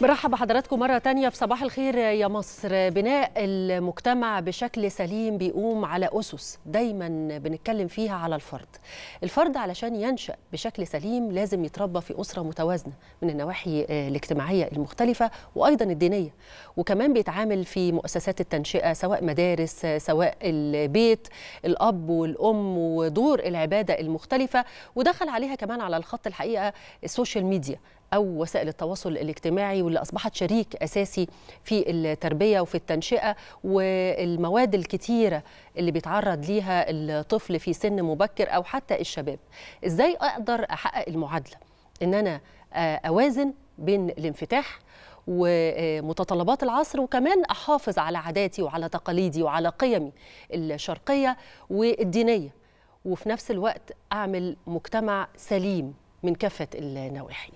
مرحبا بحضراتكم مرة تانية في صباح الخير يا مصر بناء المجتمع بشكل سليم بيقوم على أسس دايما بنتكلم فيها على الفرد الفرد علشان ينشأ بشكل سليم لازم يتربى في أسرة متوازنة من النواحي آه، الاجتماعية المختلفة وأيضا الدينية وكمان بيتعامل في مؤسسات التنشئة سواء مدارس آه، سواء البيت الأب والأم ودور العبادة المختلفة ودخل عليها كمان على الخط الحقيقة السوشيال ميديا أو وسائل التواصل الاجتماعي واللي أصبحت شريك أساسي في التربية وفي التنشئة والمواد الكتيرة اللي بيتعرض ليها الطفل في سن مبكر أو حتى الشباب إزاي أقدر أحقق المعادلة إن أنا آه، أوازن بين الانفتاح ومتطلبات العصر وكمان احافظ على عاداتي وعلى تقاليدي وعلى قيمي الشرقيه والدينيه وفي نفس الوقت اعمل مجتمع سليم من كافه النواحي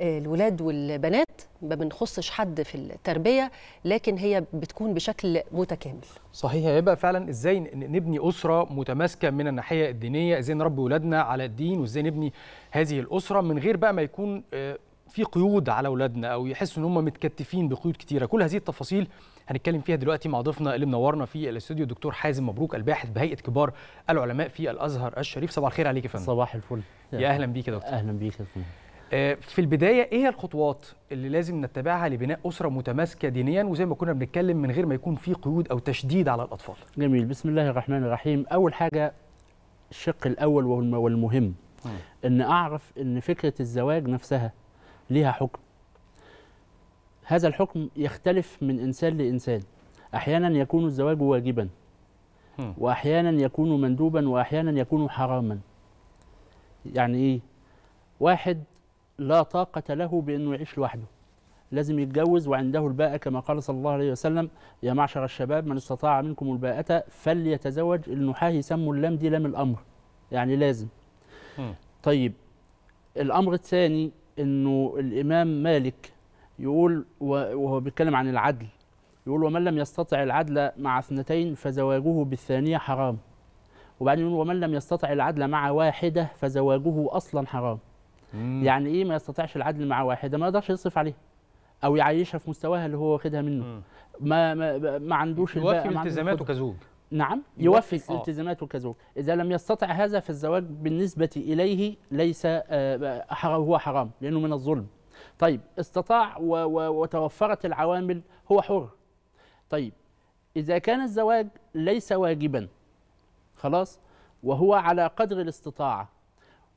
الولاد والبنات ما بنخصش حد في التربيه لكن هي بتكون بشكل متكامل صحيح يبقى فعلا ازاي نبني اسره متماسكه من الناحيه الدينيه ازاي نربي ولادنا على الدين وازاي نبني هذه الاسره من غير بقى ما يكون آه، في قيود على اولادنا او يحسوا ان هم متكتفين بقيود كتيره كل هذه التفاصيل هنتكلم فيها دلوقتي مع ضيفنا اللي منورنا في الاستوديو الدكتور حازم مبروك الباحث بهيئه كبار العلماء في الازهر الشريف صباح الخير عليك يا فندم صباح الفل يا اهلا بيك يا دكتور اهلا بيك يا فندم آه، في البدايه ايه هي الخطوات اللي لازم نتبعها لبناء اسره متماسكه دينيا وزي ما كنا بنتكلم من غير ما يكون في قيود او تشديد على الاطفال جميل بسم الله الرحمن الرحيم اول حاجه الشق الاول والمهم ان اعرف ان فكره الزواج نفسها ليها حكم هذا الحكم يختلف من انسان لانسان احيانا يكون الزواج واجبا واحيانا يكون مندوبا واحيانا يكون حراما يعني ايه واحد لا طاقة له بأنه يعيش لوحده لازم يتجوز وعنده الباءة كما قال صلى الله عليه وسلم يا معشر الشباب من استطاع منكم الباءة فليتزوج النحاة يسموا اللام دي لام الأمر يعني لازم طيب الأمر الثاني أنه الإمام مالك يقول وهو بيتكلم عن العدل يقول ومن لم يستطع العدل مع اثنتين فزواجه بالثانية حرام وبعدين يقول ومن لم يستطع العدل مع واحدة فزواجه أصلا حرام مم. يعني ايه ما يستطيعش العدل مع واحده ما يقدرش يصرف عليها او يعيشها في مستواها اللي هو واخدها منه ما ما ما عندوش يوفي التزاماته كزوج نعم يوفي آه. التزاماته كزوج اذا لم يستطع هذا فالزواج بالنسبه اليه ليس آه هو حرام لانه من الظلم طيب استطاع وتوفرت العوامل هو حر طيب اذا كان الزواج ليس واجبا خلاص وهو على قدر الاستطاعه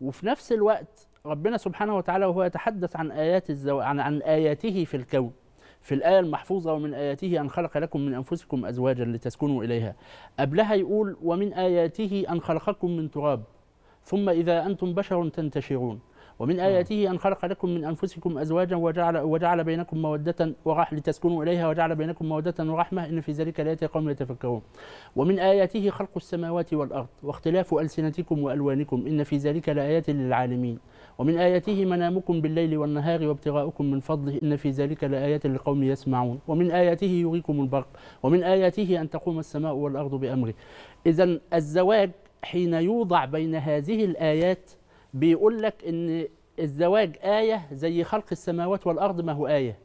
وفي نفس الوقت ربنا سبحانه وتعالى وهو يتحدث عن آيات الزو... عن... عن آياته في الكون في الآية المحفوظة ومن آياته أن خلق لكم من أنفسكم أزواجا لتسكنوا إليها قبلها يقول ومن آياته أن خلقكم من تراب ثم إذا أنتم بشر تنتشرون ومن آه. آياته أن خلق لكم من أنفسكم أزواجا وجعل, وجعل بينكم مودة ورحمة لتسكنوا إليها وجعل بينكم مودة ورحمة إن في ذلك لآيات قوم يتفكرون ومن آياته خلق السماوات والأرض واختلاف ألسنتكم وألوانكم إن في ذلك لآيات للعالمين ومن آياته منامكم بالليل والنهار وابتغاؤكم من فضله إن في ذلك لآيات لقوم يسمعون ومن آياته يريكم البرق ومن آياته أن تقوم السماء والأرض بأمره إذا الزواج حين يوضع بين هذه الآيات بيقول لك ان الزواج آية زي خلق السماوات والأرض ما هو آية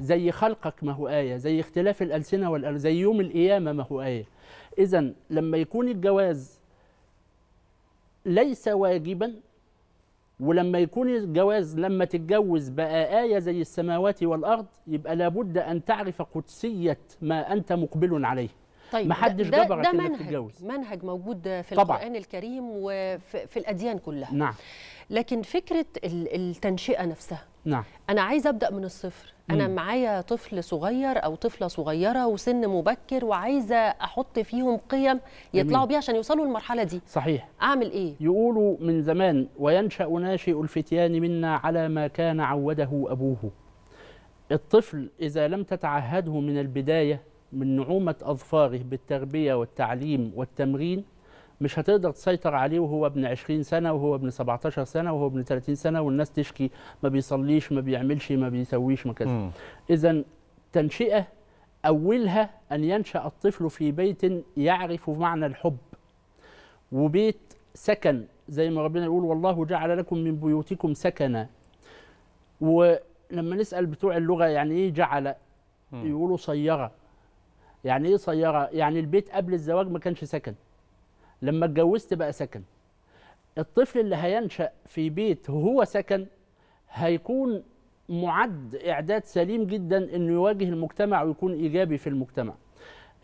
زي خلقك ما هو آية زي اختلاف الألسنة والأل... زي يوم القيامة ما هو آية إذا لما يكون الجواز ليس واجبا ولما يكون الجواز لما تتجوز بقى آية زي السماوات والأرض يبقى لابد أن تعرف قدسية ما أنت مقبل عليه طيب ما ده جبرك ده منهج تتجوز. منهج موجود في طبعًا. القران الكريم وفي الاديان كلها نعم لكن فكره التنشئه نفسها نعم انا عايز ابدا من الصفر انا مم. معايا طفل صغير او طفله صغيره وسن مبكر وعايزه احط فيهم قيم يطلعوا بيها عشان يوصلوا للمرحله دي صحيح اعمل ايه يقولوا من زمان وينشا ناشئ الفتيان منا على ما كان عوده ابوه الطفل اذا لم تتعهده من البدايه من نعومة أظفاره بالتربية والتعليم والتمرين مش هتقدر تسيطر عليه وهو ابن 20 سنة وهو ابن 17 سنة وهو ابن 30 سنة والناس تشكي ما بيصليش ما بيعملش ما بيسويش ما كذا إذا تنشئة أولها أن ينشأ الطفل في بيت يعرف معنى الحب وبيت سكن زي ما ربنا يقول والله جعل لكم من بيوتكم سكنا ولما نسأل بتوع اللغة يعني إيه جعل يقولوا صيغة يعني ايه سياره يعني البيت قبل الزواج ما كانش سكن لما اتجوزت بقى سكن الطفل اللي هينشا في بيت هو سكن هيكون معد اعداد سليم جدا انه يواجه المجتمع ويكون ايجابي في المجتمع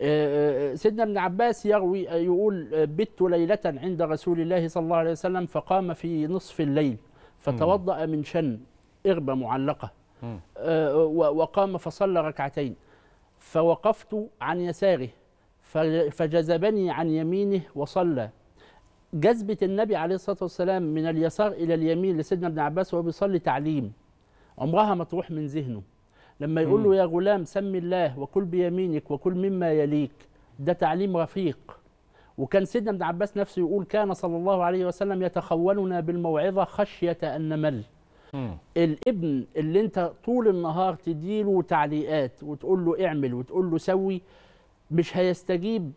آه، آه، سيدنا ابن عباس يروي يقول بت ليلة عند رسول الله صلى الله عليه وسلم فقام في نصف الليل فتوضأ من شن إربة معلقة آه، وقام فصلى ركعتين فوقفت عن يساره فجذبني عن يمينه وصلى جذبة النبي عليه الصلاة والسلام من اليسار إلى اليمين لسيدنا ابن عباس وهو بيصلي تعليم عمرها ما تروح من ذهنه لما يقول له يا غلام سم الله وكل بيمينك وكل مما يليك ده تعليم رفيق وكان سيدنا ابن عباس نفسه يقول كان صلى الله عليه وسلم يتخولنا بالموعظة خشية أن نمل الابن اللي انت طول النهار تديله تعليقات وتقول له اعمل وتقول له سوي مش هيستجيب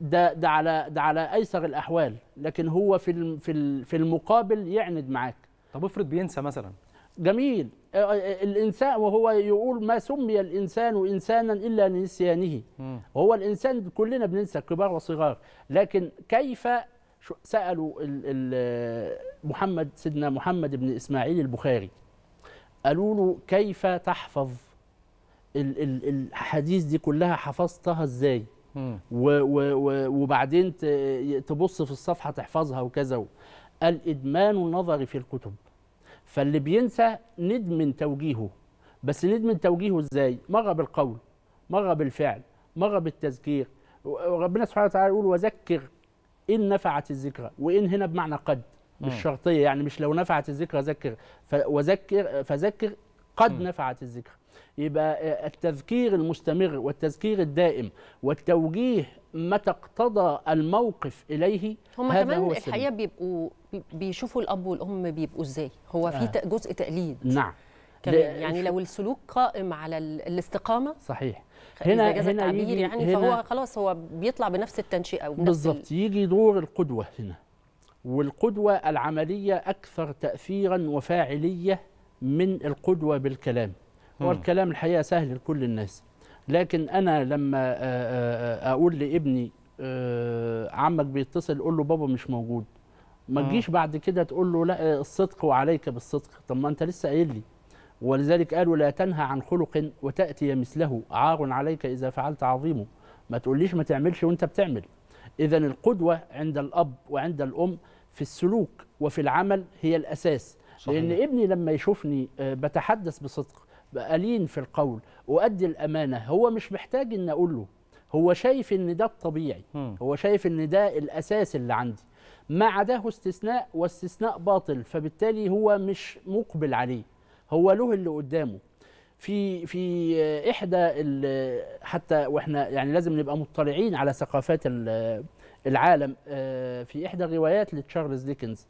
ده ده على ده على ايسر الاحوال لكن هو في في في المقابل يعند معاك طب افرض بينسى مثلا جميل آه، آه، آه، الانسان وهو يقول ما سمي الانسان انسانا الا لنسيانه هو الانسان كلنا بننسى كبار وصغار لكن كيف سالوا محمد سيدنا محمد بن اسماعيل البخاري قالوا له كيف تحفظ الحديث دي كلها حفظتها ازاي و و و وبعدين تبص في الصفحه تحفظها وكذا قال ادمان النظر في الكتب فاللي بينسى ندمن توجيهه بس ندمن توجيهه ازاي مره بالقول مره بالفعل مره بالتذكير ربنا سبحانه وتعالى يقول وذكر إن نفعت الذكرى وإن هنا بمعنى قد مش شرطية يعني مش لو نفعت الذكرى ذكر وذكر فذكر قد نفعت الذكرى يبقى آه، التذكير المستمر والتذكير الدائم والتوجيه متى اقتضى الموقف اليه هم هذا كمان هو الحقيقه بيبقوا بيشوفوا الاب والام بيبقوا ازاي هو في آه. جزء تقليد نعم كمان يعني لو السلوك قائم على الاستقامه صحيح هنا إذا هنا يجي يعني هنا فهو خلاص هو بيطلع بنفس التنشئه وبنفس بالظبط يجي دور القدوه هنا والقدوه العمليه اكثر تاثيرا وفاعليه من القدوه بالكلام هو الكلام الحقيقه سهل لكل الناس لكن انا لما اقول لابني عمك بيتصل قول له بابا مش موجود ما تجيش بعد كده تقول له لا الصدق وعليك بالصدق طب ما انت لسه قايل لي ولذلك قالوا لا تنهى عن خلق وتأتي مثله عار عليك إذا فعلت عظيمه ما تقوليش ما تعملش وانت بتعمل إذا القدوة عند الأب وعند الأم في السلوك وفي العمل هي الأساس صحيح. لأن ابني لما يشوفني آه، بتحدث بصدق ألين في القول وأدي الأمانة هو مش محتاج إن أقول له هو شايف إن ده الطبيعي م. هو شايف إن ده الأساس اللي عندي ما عداه استثناء واستثناء باطل فبالتالي هو مش مقبل عليه هو له اللي قدامه في في احدى حتى واحنا يعني لازم نبقى مطلعين على ثقافات العالم آه، في احدى الروايات لتشارلز ديكنز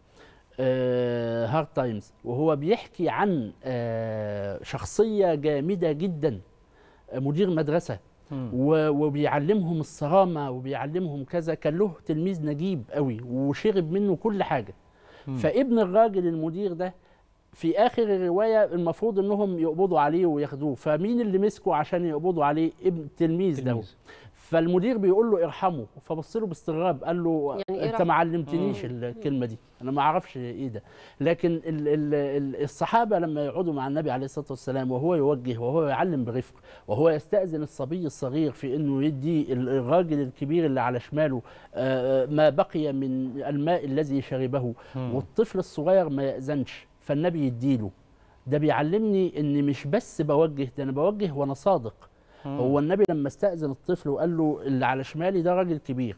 هارد آه، تايمز وهو بيحكي عن آه، شخصيه جامده جدا مدير مدرسه وبيعلمهم الصرامه وبيعلمهم كذا كان له تلميذ نجيب قوي وشرب منه كل حاجه فابن الراجل المدير ده في اخر الروايه المفروض انهم يقبضوا عليه وياخدوه فمين اللي مسكه عشان يقبضوا عليه ابن التلميذ ده فالمدير بيقول له ارحمه فبص له باستغراب قال له يعني إيه انت ما علمتنيش آه. الكلمه دي انا ما اعرفش ايه ده لكن الـ الـ الصحابه لما يقعدوا مع النبي عليه الصلاه والسلام وهو يوجه وهو يعلم برفق وهو يستاذن الصبي الصغير في انه يدي الراجل الكبير اللي على شماله آه، آه، ما بقي من الماء الذي شربه والطفل الصغير ما ياذنش فالنبي يديله ده بيعلمني ان مش بس بوجه ده انا بوجه وانا صادق مم. هو النبي لما استأذن الطفل وقال له اللي على شمالي ده راجل كبير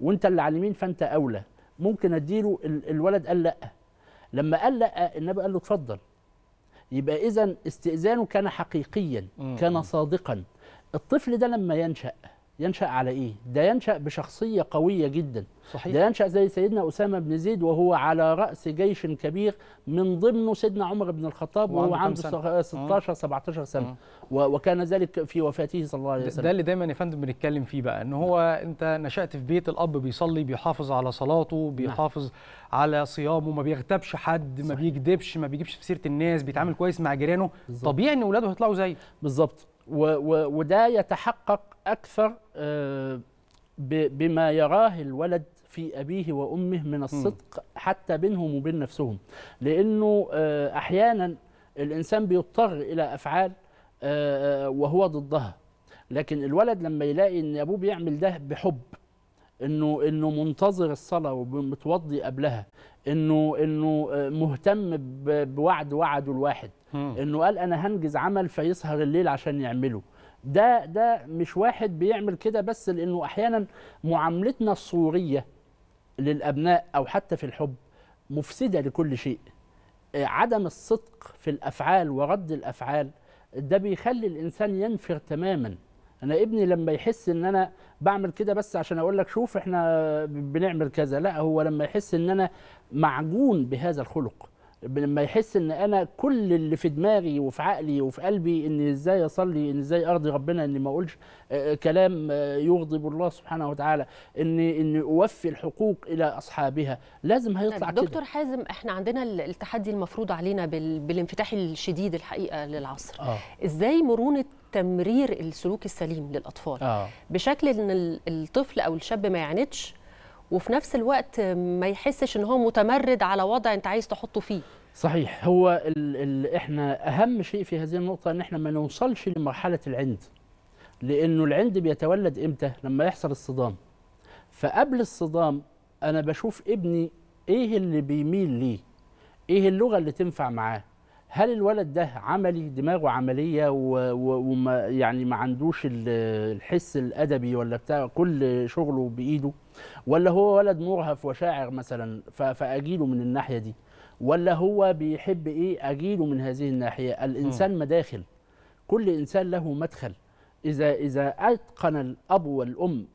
وانت اللي على اليمين فانت اولى ممكن اديله الولد قال لا لما قال لا النبي قال له اتفضل يبقى اذا استئذانه كان حقيقيا كان صادقا الطفل ده لما ينشأ ينشأ على إيه؟ ده ينشأ بشخصية قوية جدا صحيح. ده ينشأ زي سيدنا أسامة بن زيد وهو على رأس جيش كبير من ضمنه سيدنا عمر بن الخطاب وهو عنده 16 17 سنة آه. وكان ذلك في وفاته صلى الله عليه وسلم ده اللي دايما يا فندم بنتكلم فيه بقى ان هو انت نشأت في بيت الاب بيصلي بيحافظ على صلاته نعم. بيحافظ نعم. على صيامه ما بيغتبش حد صحيح. ما بيكذبش ما بيجيبش في سيرة الناس بيتعامل نعم. كويس مع جيرانه طبيعي ان اولاده هيطلعوا زيه بالظبط وده يتحقق أكثر آه، بما يراه الولد في أبيه وأمه من الصدق حتى بينهم وبين نفسهم لأنه آه، أحيانا الإنسان بيضطر إلى أفعال آه، وهو ضدها لكن الولد لما يلاقي ان ابوه بيعمل ده بحب انه انه منتظر الصلاه ومتوضي قبلها انه انه مهتم بوعد وعده الواحد انه قال انا هنجز عمل فيسهر الليل عشان يعمله ده ده مش واحد بيعمل كده بس لانه احيانا معاملتنا الصوريه للابناء او حتى في الحب مفسده لكل شيء آه، عدم الصدق في الافعال ورد الافعال ده بيخلي الانسان ينفر تماما انا ابني لما يحس ان انا بعمل كده بس عشان اقول لك شوف احنا بنعمل كذا لا هو لما يحس ان انا معجون بهذا الخلق لما يحس ان انا كل اللي في دماغي وفي عقلي وفي قلبي ان ازاي اصلي ان ازاي ارضي ربنا اني ما اقولش آه، آه، كلام آه، يغضب الله سبحانه وتعالى ان ان اوفي الحقوق الى اصحابها لازم هيطلع طيب، كده دكتور حازم احنا عندنا التحدي المفروض علينا بالانفتاح الشديد الحقيقه للعصر آه. ازاي مرونه تمرير السلوك السليم للاطفال آه. بشكل ان الطفل او الشاب ما يعنتش وفي نفس الوقت ما يحسش ان هو متمرد على وضع انت عايز تحطه فيه صحيح هو الـ الـ احنا اهم شيء في هذه النقطه ان احنا ما نوصلش لمرحله العند لانه العند بيتولد امتى لما يحصل الصدام فقبل الصدام انا بشوف ابني ايه اللي بيميل ليه ايه اللغه اللي تنفع معاه هل الولد ده عملي دماغه عمليه وما يعني ما عندوش الحس الادبي ولا بتاع كل شغله بايده ولا هو ولد مرهف وشاعر مثلا فاجيله من الناحيه دي ولا هو بيحب ايه اجيله من هذه الناحيه الانسان مداخل كل انسان له مدخل اذا اذا اتقن الاب والام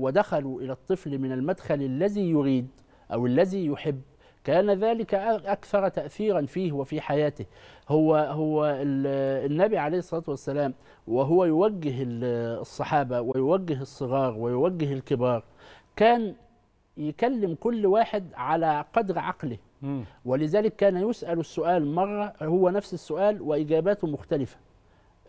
ودخلوا الى الطفل من المدخل الذي يريد او الذي يحب كان ذلك أكثر تأثيرا فيه وفي حياته هو هو النبي عليه الصلاة والسلام وهو يوجه الصحابة ويوجه الصغار ويوجه الكبار كان يكلم كل واحد على قدر عقله ولذلك كان يسأل السؤال مرة هو نفس السؤال وإجاباته مختلفة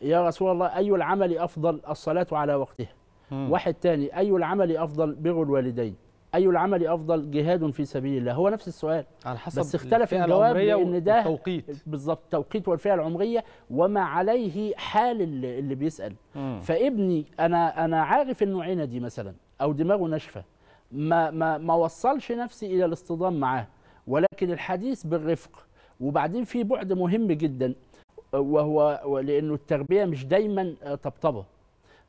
يا رسول الله أي العمل أفضل الصلاة على وقتها واحد تاني أي العمل أفضل بر الوالدين اي العمل افضل جهاد في سبيل الله هو نفس السؤال على حسب بس اختلف الجواب ان ده التوقيت بالظبط التوقيت والفئه العمريه وما عليه حال اللي بيسال مم. فابني انا انا عارف انه عينه دي مثلا او دماغه ناشفه ما ما ما وصلش نفسي الى الاصطدام معاه ولكن الحديث بالرفق وبعدين في بعد مهم جدا وهو لانه التربيه مش دايما طبطبه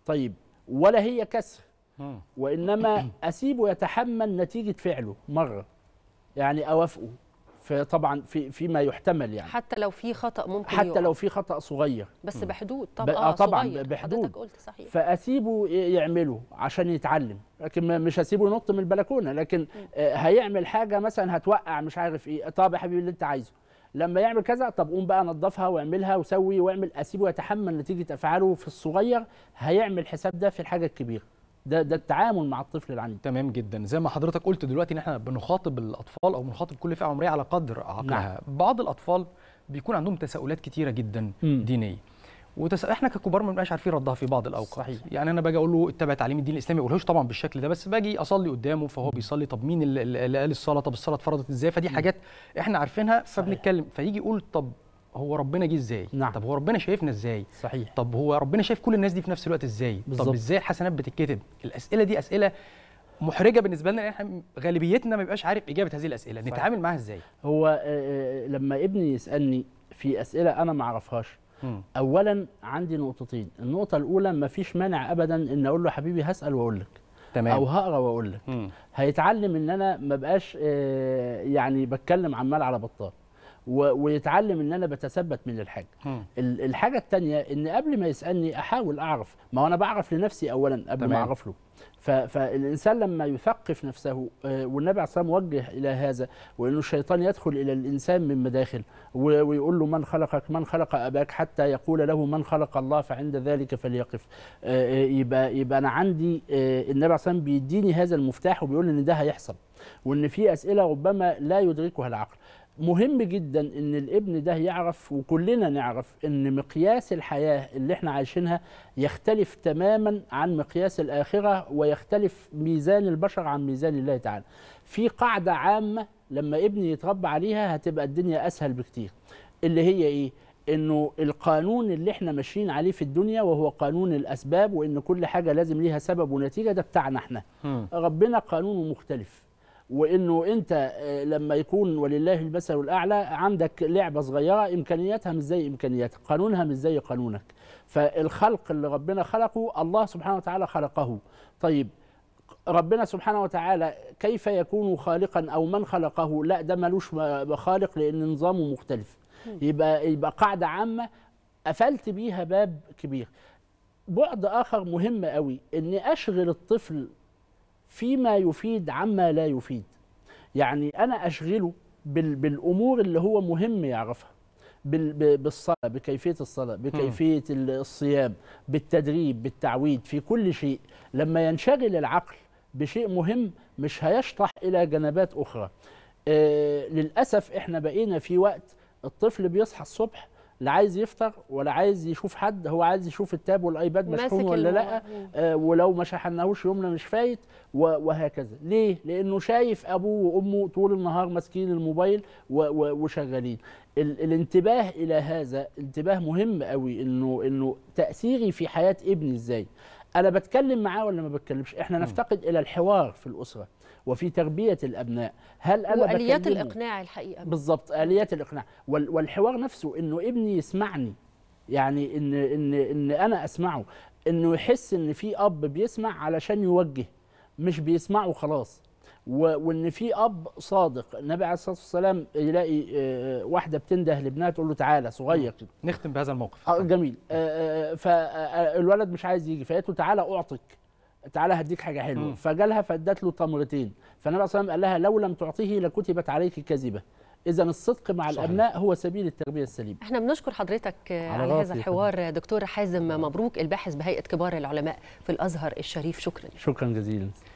طيب ولا هي كسر آه. وإنما أسيبه يتحمل نتيجة فعله مرة يعني أوافقه فطبعا في فيما يحتمل يعني حتى لو في خطا ممكن حتى يقع. لو في خطا صغير بس بحدود طب آه،, اه طبعا صغير. بحدود قلت صحيح فاسيبه يعمله عشان يتعلم لكن مش هسيبه ينط من البلكونه لكن آه هيعمل حاجه مثلا هتوقع مش عارف ايه طب يا حبيبي اللي انت عايزه لما يعمل كذا طب قوم بقى نظفها واعملها وسوي واعمل اسيبه يتحمل نتيجه افعاله في الصغير هيعمل حساب ده في الحاجه الكبيره ده ده التعامل مع الطفل العنيد تمام جدا زي ما حضرتك قلت دلوقتي ان احنا بنخاطب الاطفال او بنخاطب كل فئه عمريه على قدر عقلها نعم. بعض الاطفال بيكون عندهم تساؤلات كتيره جدا دينيه وتس... احنا ككبار ما بنبقاش عارفين ردها في بعض الاوقات صحيح. يعني انا باجي اقول له اتبع تعليم الدين الاسلامي ما اقولهوش طبعا بالشكل ده بس باجي اصلي قدامه فهو بيصلي طب مين اللي قال الصلاه طب الصلاه اتفرضت ازاي فدي حاجات احنا عارفينها فبنتكلم فيجي يقول طب هو ربنا جه ازاي نعم. طب هو ربنا شايفنا ازاي صحيح طب هو ربنا شايف كل الناس دي في نفس الوقت ازاي بالزبط. طب ازاي الحسنات بتتكتب الاسئله دي اسئله محرجه بالنسبه لنا احنا غالبيتنا ما بيبقاش عارف اجابه هذه الاسئله صحيح. نتعامل معاها ازاي هو آه، آه، لما ابني يسالني في اسئله انا ما اعرفهاش اولا عندي نقطتين النقطه الاولى ما فيش مانع ابدا ان اقول له حبيبي هسال واقول لك تمام او هقرا واقول لك هيتعلم ان انا ما بقاش آه، يعني بتكلم عمال على بطال ويتعلم ان انا بتثبت من الحاجه م. الحاجه الثانيه ان قبل ما يسالني احاول اعرف ما هو انا بعرف لنفسي اولا قبل تمام. ما اعرف له فالانسان لما يثقف نفسه آه، والنبي عليه الصلاه موجه الى هذا وانه الشيطان يدخل الى الانسان من مداخل ويقول له من خلقك من خلق اباك حتى يقول له من خلق الله فعند ذلك فليقف آه، آه، يبقى يبقى انا عندي النبي عليه الصلاه بيديني هذا المفتاح وبيقول ان ده هيحصل وان في اسئله ربما لا يدركها العقل مهم جدا ان الابن ده يعرف وكلنا نعرف ان مقياس الحياه اللي احنا عايشينها يختلف تماما عن مقياس الاخره ويختلف ميزان البشر عن ميزان الله تعالى. في قاعده عامه لما ابني يتربى عليها هتبقى الدنيا اسهل بكتير. اللي هي ايه؟ انه القانون اللي احنا ماشيين عليه في الدنيا وهو قانون الاسباب وان كل حاجه لازم ليها سبب ونتيجه ده بتاعنا احنا. ربنا قانونه مختلف. وانه انت آه، لما يكون ولله المثل الاعلى عندك لعبه صغيره امكانياتها مش زي امكانياتك قانونها مش زي قانونك فالخلق اللي ربنا خلقه الله سبحانه وتعالى خلقه طيب ربنا سبحانه وتعالى كيف يكون خالقا او من خلقه لا ده ملوش خالق لان نظامه مختلف يبقى يبقى قاعده عامه قفلت بيها باب كبير بعد اخر مهم قوي ان اشغل الطفل فيما يفيد عما لا يفيد يعني أنا أشغله بالأمور اللي هو مهم يعرفها بالصلاة بكيفية الصلاة بكيفية الصيام بالتدريب بالتعويد في كل شيء لما ينشغل العقل بشيء مهم مش هيشطح إلى جنبات أخرى آه للأسف إحنا بقينا في وقت الطفل بيصحى الصبح لا عايز يفطر ولا عايز يشوف حد هو عايز يشوف التاب والايباد مشحون ولا لا آه ولو ما شحناهوش يومنا مش فايت وهكذا ليه لانه شايف ابوه وامه طول النهار ماسكين الموبايل وشغالين الانتباه الى هذا انتباه مهم قوي انه انه تاثيري في حياه ابني ازاي انا بتكلم معاه ولا ما بتكلمش احنا نفتقد الى الحوار في الاسره وفي تربيه الابناء هل انا واليات الاقناع الحقيقه بالظبط اليات الاقناع والحوار نفسه انه ابني يسمعني يعني ان ان ان انا اسمعه انه يحس ان في اب بيسمع علشان يوجه مش بيسمعه خلاص وان في اب صادق النبي عليه الصلاه والسلام يلاقي آه، آه، واحده بتنده لابنها تقول له تعالى صغير كده نختم بهذا الموقف اه جميل فالولد آه، مش عايز يجي فقالت له تعالى اعطك تعالى هديك حاجه حلوه فجالها فادت له تمرتين فالنبي عليه الصلاه قال لها لو لم تعطيه لكتبت عليك كذبه اذا الصدق مع صحيح. الابناء هو سبيل التربيه السليمه احنا بنشكر حضرتك على, على هذا الحوار دكتور حازم مبروك الباحث بهيئه كبار العلماء في الازهر الشريف شكرا شكرا جزيلا